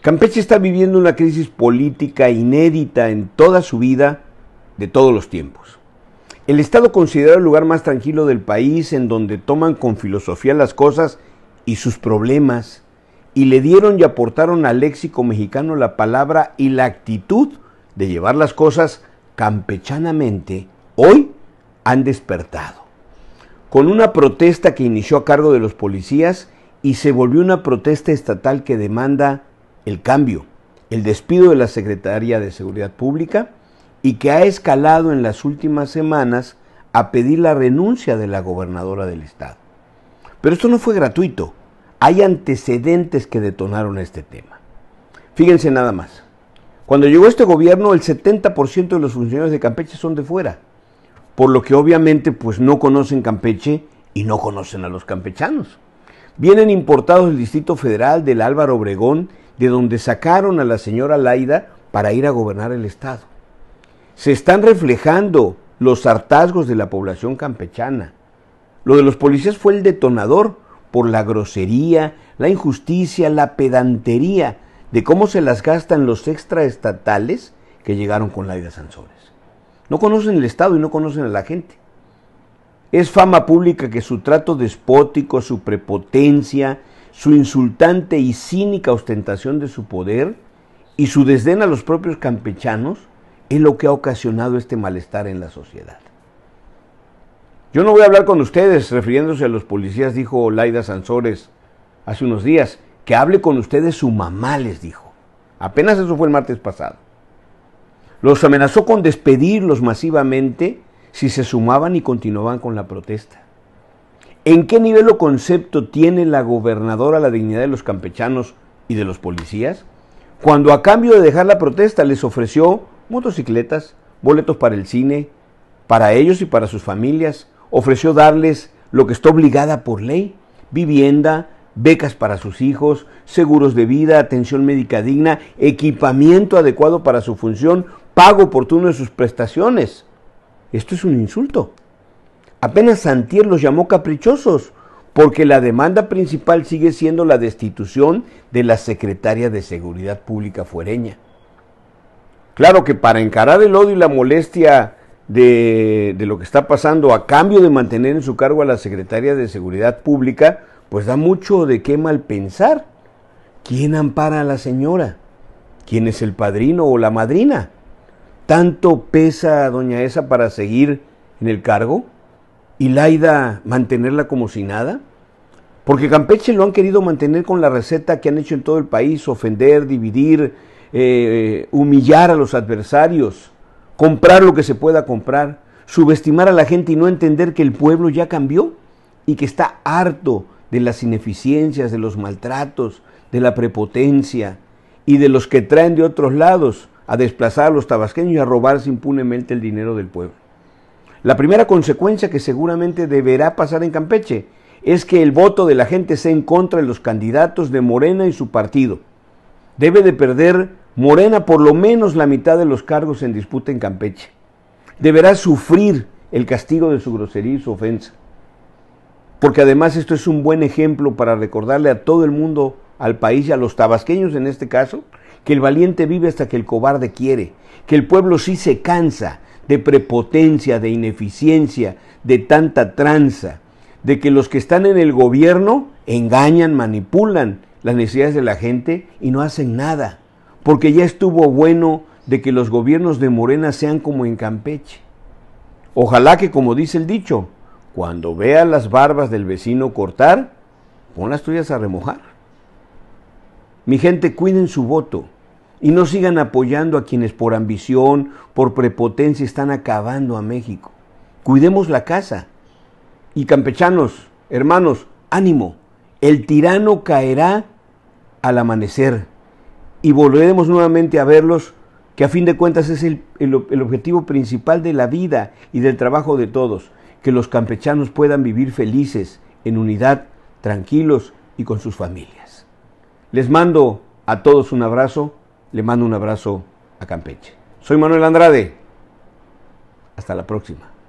Campeche está viviendo una crisis política inédita en toda su vida de todos los tiempos. El Estado considera el lugar más tranquilo del país en donde toman con filosofía las cosas y sus problemas y le dieron y aportaron al léxico mexicano la palabra y la actitud de llevar las cosas campechanamente, hoy han despertado. Con una protesta que inició a cargo de los policías y se volvió una protesta estatal que demanda el cambio, el despido de la Secretaría de Seguridad Pública y que ha escalado en las últimas semanas a pedir la renuncia de la gobernadora del estado. Pero esto no fue gratuito. Hay antecedentes que detonaron este tema. Fíjense nada más. Cuando llegó este gobierno, el 70% de los funcionarios de Campeche son de fuera, por lo que obviamente pues no conocen Campeche y no conocen a los campechanos. Vienen importados del Distrito Federal, del Álvaro Obregón de donde sacaron a la señora Laida para ir a gobernar el Estado. Se están reflejando los hartazgos de la población campechana. Lo de los policías fue el detonador por la grosería, la injusticia, la pedantería de cómo se las gastan los extraestatales que llegaron con Laida Sansores. No conocen el Estado y no conocen a la gente. Es fama pública que su trato despótico, su prepotencia, su insultante y cínica ostentación de su poder y su desdén a los propios campechanos es lo que ha ocasionado este malestar en la sociedad. Yo no voy a hablar con ustedes refiriéndose a los policías, dijo Laida Sansores hace unos días. Que hable con ustedes su mamá, les dijo. Apenas eso fue el martes pasado. Los amenazó con despedirlos masivamente si se sumaban y continuaban con la protesta. ¿En qué nivel o concepto tiene la gobernadora la dignidad de los campechanos y de los policías? Cuando a cambio de dejar la protesta les ofreció motocicletas, boletos para el cine, para ellos y para sus familias, ofreció darles lo que está obligada por ley, vivienda, becas para sus hijos, seguros de vida, atención médica digna, equipamiento adecuado para su función, pago oportuno de sus prestaciones. Esto es un insulto. Apenas Santier los llamó caprichosos, porque la demanda principal sigue siendo la destitución de la secretaria de Seguridad Pública fuereña. Claro que para encarar el odio y la molestia de, lo que está pasando a cambio de mantener en su cargo a la secretaria de Seguridad Pública, pues da mucho de qué mal pensar. ¿Quién ampara a la señora? ¿Quién es el padrino o la madrina? ¿Tanto pesa a doña esa para seguir en el cargo? y Laida mantenerla como si nada? Porque Campeche lo han querido mantener con la receta que han hecho en todo el país, ofender, dividir, eh, humillar a los adversarios, comprar lo que se pueda comprar, subestimar a la gente y no entender que el pueblo ya cambió y que está harto de las ineficiencias, de los maltratos, de la prepotencia y de los que traen de otros lados a desplazar a los tabasqueños y a robarse impunemente el dinero del pueblo. La primera consecuencia que seguramente deberá pasar en Campeche es que el voto de la gente sea en contra de los candidatos de Morena y su partido. Debe de perder Morena por lo menos la mitad de los cargos en disputa en Campeche. Deberá sufrir el castigo de su grosería y su ofensa. Porque además esto es un buen ejemplo para recordarle a todo el mundo, al país y a los tabasqueños en este caso, que el valiente vive hasta que el cobarde quiere, que el pueblo sí se cansa, de prepotencia, de ineficiencia, de tanta tranza, de que los que están en el gobierno engañan, manipulan las necesidades de la gente y no hacen nada, porque ya estuvo bueno de que los gobiernos de Morena sean como en Campeche. Ojalá que, como dice el dicho, cuando vea las barbas del vecino cortar, pon las tuyas a remojar. Mi gente, cuiden su voto. Y no sigan apoyando a quienes por ambición, por prepotencia están acabando a México. Cuidemos la casa. Y campechanos, hermanos, ánimo. El tirano caerá al amanecer y volveremos nuevamente a verlos, que a fin de cuentas es el, objetivo principal de la vida y del trabajo de todos, que los campechanos puedan vivir felices, en unidad, tranquilos y con sus familias. Les mando a todos un abrazo le mando un abrazo a Campeche. Soy Manuel Andrade. Hasta la próxima.